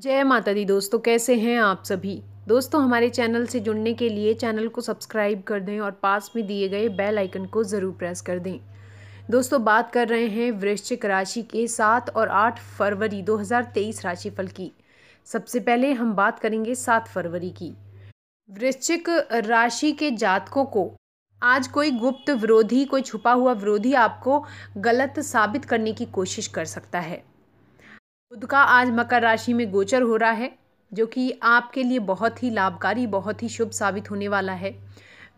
जय माता दी दोस्तों कैसे हैं आप सभी दोस्तों हमारे चैनल से जुड़ने के लिए चैनल को सब्सक्राइब कर दें और पास में दिए गए बेल आइकन को ज़रूर प्रेस कर दें दोस्तों बात कर रहे हैं वृश्चिक राशि के सात और आठ फरवरी 2023 राशिफल की सबसे पहले हम बात करेंगे सात फरवरी की वृश्चिक राशि के जातकों को आज कोई गुप्त विरोधी कोई छुपा हुआ विरोधी आपको गलत साबित करने की कोशिश कर सकता है बुध का आज मकर राशि में गोचर हो रहा है जो कि आपके लिए बहुत ही लाभकारी बहुत ही शुभ साबित होने वाला है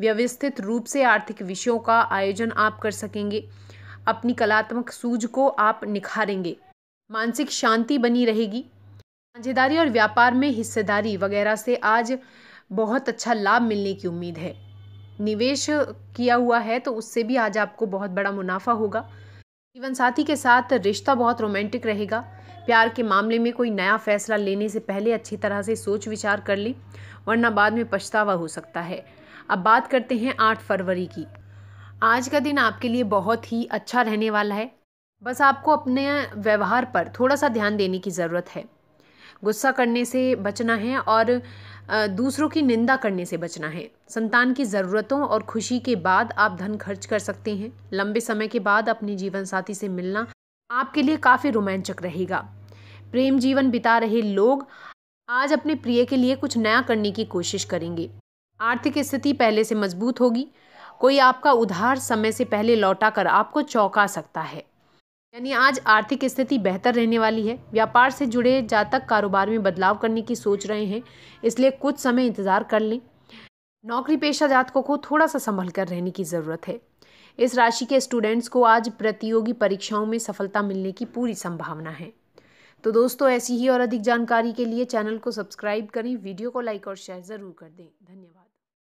व्यवस्थित रूप से आर्थिक विषयों का आयोजन आप कर सकेंगे अपनी कलात्मक सूझ को आप निखारेंगे मानसिक शांति बनी रहेगी साझेदारी और व्यापार में हिस्सेदारी वगैरह से आज बहुत अच्छा लाभ मिलने की उम्मीद है निवेश किया हुआ है तो उससे भी आज आपको बहुत बड़ा मुनाफा होगा जीवन साथी के साथ रिश्ता बहुत रोमांटिक रहेगा प्यार के मामले में कोई नया फैसला लेने से पहले अच्छी तरह से सोच विचार कर लें वरना बाद में पछतावा हो सकता है अब बात करते हैं आठ फरवरी की आज का दिन आपके लिए बहुत ही अच्छा रहने वाला है बस आपको अपने व्यवहार पर थोड़ा सा ध्यान देने की ज़रूरत है गुस्सा करने से बचना है और दूसरों की निंदा करने से बचना है संतान की ज़रूरतों और खुशी के बाद आप धन खर्च कर सकते हैं लंबे समय के बाद अपने जीवन साथी से मिलना आपके लिए काफ़ी रोमांचक रहेगा प्रेम जीवन बिता रहे लोग आज अपने प्रिय के लिए कुछ नया करने की कोशिश करेंगे आर्थिक स्थिति पहले से मजबूत होगी कोई आपका उधार समय से पहले लौटा कर आपको चौंका सकता है यानी आज आर्थिक स्थिति बेहतर रहने वाली है व्यापार से जुड़े जातक कारोबार में बदलाव करने की सोच रहे हैं इसलिए कुछ समय इंतज़ार कर लें नौकरी पेशा जातकों को थोड़ा सा संभल कर रहने की ज़रूरत है इस राशि के स्टूडेंट्स को आज प्रतियोगी परीक्षाओं में सफलता मिलने की पूरी संभावना है तो दोस्तों ऐसी ही और अधिक जानकारी के लिए चैनल को सब्सक्राइब करें वीडियो को लाइक और शेयर ज़रूर कर दें